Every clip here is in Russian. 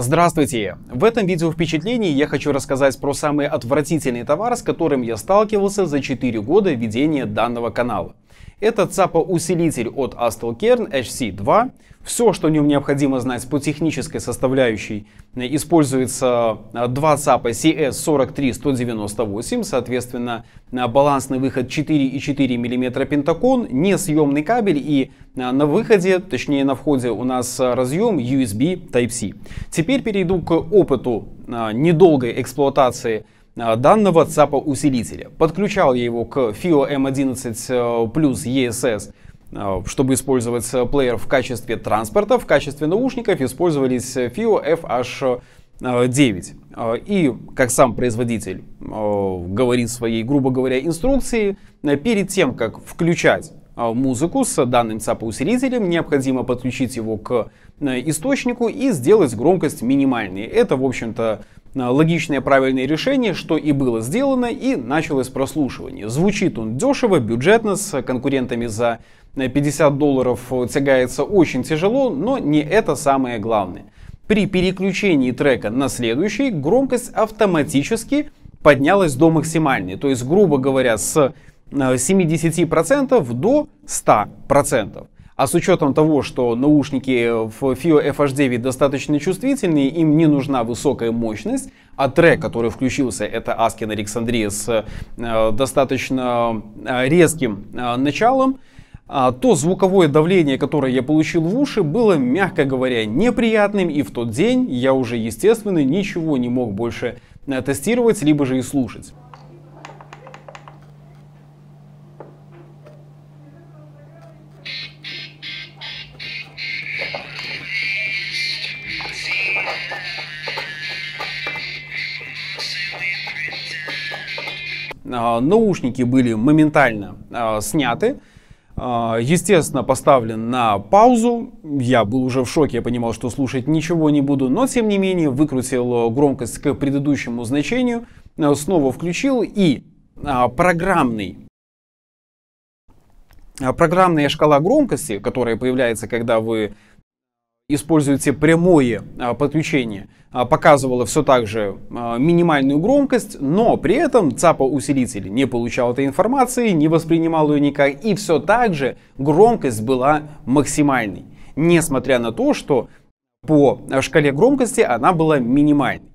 Здравствуйте! В этом видео впечатлений я хочу рассказать про самый отвратительный товар, с которым я сталкивался за 4 года ведения данного канала – это цапа усилитель от Astelkern HC2. Все, что о нем необходимо знать по технической составляющей, э, используется э, два ЦАПа CS43198, соответственно, э, балансный выход 4,4 мм пентакон, несъемный кабель и на выходе, точнее на входе у нас разъем USB Type-C. Теперь перейду к опыту недолгой эксплуатации Э, данного ЦАПа усилителя. Подключал я его к FIO M11 э, плюс ESS э, чтобы использовать плеер в качестве транспорта, в качестве наушников использовались FIO FH9. И, как сам производитель говорит в своей, грубо говоря, инструкции, перед тем, как включать музыку с данным SAP-усилителем, необходимо подключить его к источнику и сделать громкость минимальной. Это, в общем-то, Э, логичное правильное решение, что и было сделано, и началось прослушивание. Звучит он дешево, бюджетно, с конкурентами за 50 э, долларов э, тягается очень тяжело, но не это самое главное. При переключении трека на следующий громкость автоматически поднялась до максимальной, то есть, грубо говоря, с 70% до 100%. А с учетом того, что наушники в FIO e FH9 достаточно чувствительные, им не нужна высокая мощность, а трек, который включился, это Askin Alexandria с э, достаточно э, резким э, началом, а, то звуковое давление, которое я получил в уши, было, мягко говоря, неприятным, и в тот день я уже, естественно, ничего не мог больше э, тестировать, либо же и слушать. А, наушники были моментально а, сняты. А, естественно, поставлен на паузу. Я был уже в шоке, я понимал, что слушать ничего не буду, но тем не менее выкрутил громкость к предыдущему значению, снова включил и программный программная шкала громкости, которая появляется, когда вы используете прямое а, подключение, а, показывала все так же а, минимальную громкость, но при этом ЦАПа усилитель не получал этой информации, не воспринимал ее никак, и все так же громкость была максимальной, несмотря на то, что по шкале громкости она была минимальной.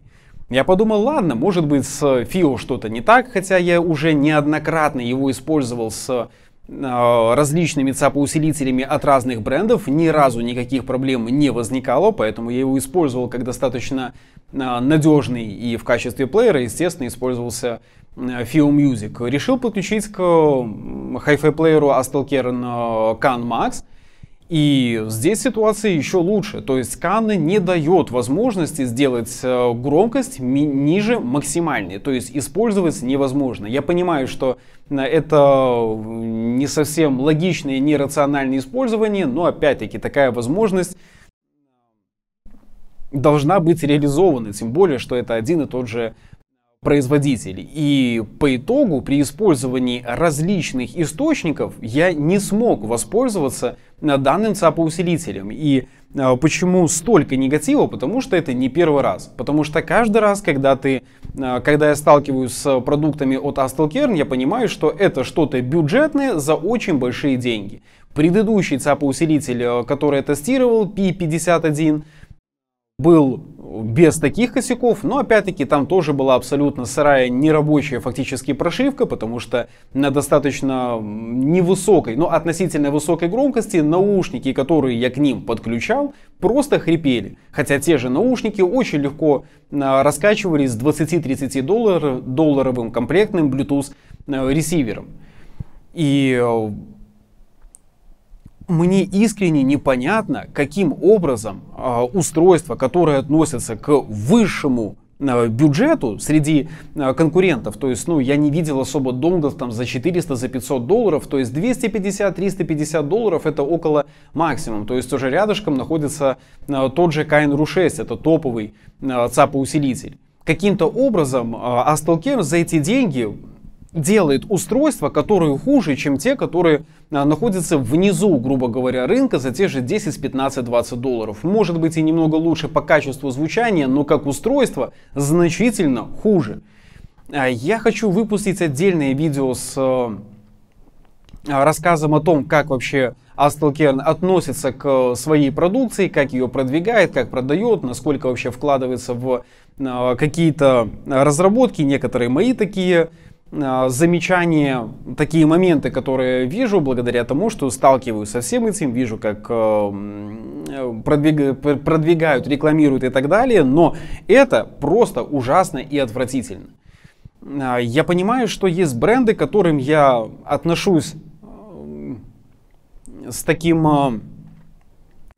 Я подумал, ладно, может быть с FIO что-то не так, хотя я уже неоднократно его использовал с а, различными цапоусилителями от разных брендов. Ни разу никаких проблем не возникало, поэтому я его использовал как достаточно а, надежный и в качестве плеера, естественно, использовался а, Fio Music. Решил подключить к Hi-Fi плееру Astel Kern Can Max, и здесь ситуация еще лучше, то есть Канны не дает возможности сделать э, громкость ниже максимальной, то есть использовать невозможно. Я понимаю, что э, это э, не совсем логичное, нерациональное использование, но опять-таки такая возможность должна быть реализована, тем более, что это один и тот же производителей. И по итогу при использовании различных источников я не смог воспользоваться э, данным ЦАПа-усилителем. И э, Почему столько негатива? Потому что это не первый раз. Потому что каждый раз, когда, ты, э, когда я сталкиваюсь с продуктами от Astelkern, я понимаю, что это что-то бюджетное за очень большие деньги. Предыдущий ЦАПа-усилитель, который я тестировал, P51, был без таких косяков, но опять-таки там тоже была абсолютно сырая нерабочая фактически прошивка, потому что на достаточно невысокой, но относительно высокой громкости наушники, которые я к ним подключал, просто хрипели. Хотя те же наушники очень легко раскачивались с 20-30 доллар, долларовым комплектным Bluetooth э, ресивером. И э, мне искренне непонятно, каким образом э, а, устройства, которые относятся к высшему э, бюджету среди э, конкурентов, то есть, ну, я не видел особо донгов там за 400, за 500 долларов, то есть 250-350 долларов это около максимум, то есть уже рядышком находится тот же Kain 6, это топовый ЦАПа-усилитель. Каким-то образом Astel Cam за эти деньги делает устройства, которые хуже, чем те, которые а, находятся внизу, грубо говоря, рынка за те же 10, 15, 20 долларов. Может быть и немного лучше по качеству звучания, но как устройство значительно хуже. А, я хочу выпустить отдельное видео с а, рассказом о том, как вообще Astel относится к своей продукции, как ее продвигает, как продает, насколько вообще вкладывается в какие-то разработки. Некоторые мои такие а, замечания, такие моменты, которые вижу благодаря тому, что сталкиваюсь со всем этим, вижу, как э, продвигают, рекламируют и так далее, но это просто ужасно и отвратительно. А, я понимаю, что есть бренды, к которым я отношусь э, с таким э,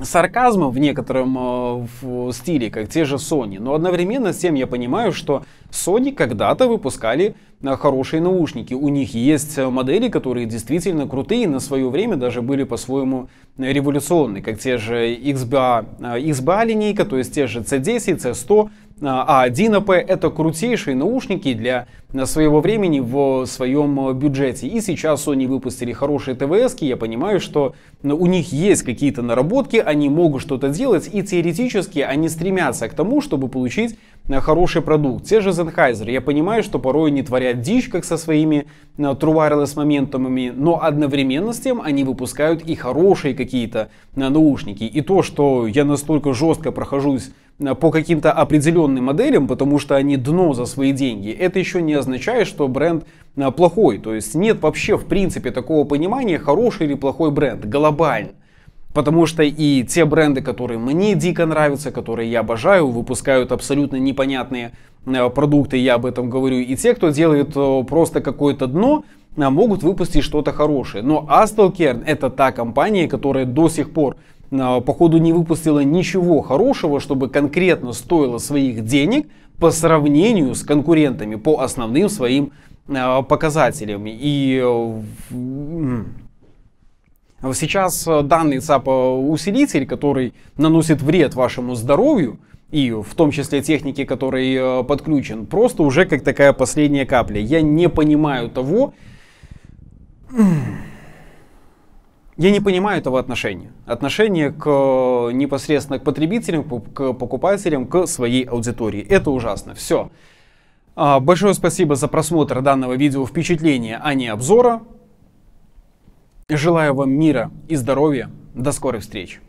сарказма в некотором э, в стиле, как те же Sony. Но одновременно с тем я понимаю, что Sony когда-то выпускали э, хорошие наушники. У них есть э, модели, которые действительно крутые, на свое время даже были по-своему революционные, как те же XBA, XBA линейка, то есть те же C10, C100, а 1 а это крутейшие наушники для своего времени в своем бюджете. И сейчас они выпустили хорошие ТВС, я понимаю, что ну, у них есть какие-то наработки, они могут что-то делать, и теоретически они стремятся к тому, чтобы получить э, хороший продукт. Те же Sennheiser, я понимаю, что порой не творят дичь, как со своими э, True Wireless моментумами, но одновременно с тем они выпускают и хорошие какие-то э, наушники. И то, что я настолько жестко прохожусь Э, по каким-то определенным моделям, потому что они дно за свои деньги, это еще не означает, что бренд э, плохой. То есть нет вообще в принципе такого понимания, хороший или плохой бренд, глобально. Потому что и те бренды, которые мне дико нравятся, которые я обожаю, выпускают абсолютно непонятные э, продукты, я об этом говорю. И те, кто делает просто какое-то дно, могут выпустить что-то хорошее. Но Astel Kern это та компания, которая до сих пор а, по ходу не выпустила ничего хорошего, чтобы конкретно стоило своих денег по сравнению с конкурентами, по основным своим а, показателям. И э, сейчас данный ЦАП-усилитель, который наносит вред вашему здоровью, и в том числе техники, который э, подключен, просто уже как такая последняя капля. Я не понимаю того, я не понимаю этого отношения. Отношение к, э, непосредственно к потребителям, к покупателям, к своей аудитории. Это ужасно. Все. А, большое спасибо за просмотр данного видео впечатления, а не обзора. Желаю вам мира и здоровья. До скорых встреч.